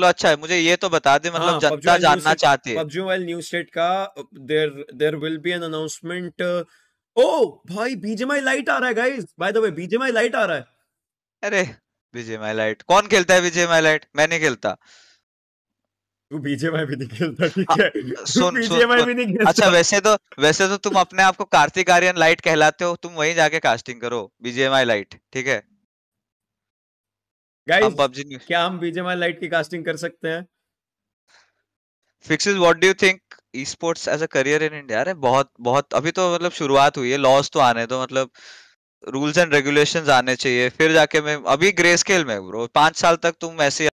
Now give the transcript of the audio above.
चलो अच्छा है मुझे ये तो बता दे मतलब हाँ, जनता जानना चाहती है पबजी मोबाइल न्यू स्टेट का there there will be an announcement ओ भाई बीजेमआई लाइट आ रहा है guys by the way BGMI lite आ रहा है अरे बीजेमआई लाइट कौन खेलता है बीजेमआई लाइट मैं नहीं खेलता तू बीजेमआई भी नहीं खेलता हाँ, ठीक है सुन बीजेमआई भी नहीं खेलता अच्छा वैसे तो वैसे तो तुम अपने आप को कार्तिक आर्यन लाइट कहलाते हो तुम वहीं जाके कास्टिंग करो बीजेमआई लाइट ठीक है गाइस पबजी क्या हम बीजेएमआई लाइट की कास्टिंग कर सकते हैं fixes what do you think e sports as a career in India अरे बहुत बहुत अभी तो मतलब शुरुआत हुई है लॉस तो आने तो मतलब रूल्स एंड रेगुलेशंस आने चाहिए फिर जाके मैं अभी ग्रे स्केल में ब्रो पांच साल तक तुम ऐसे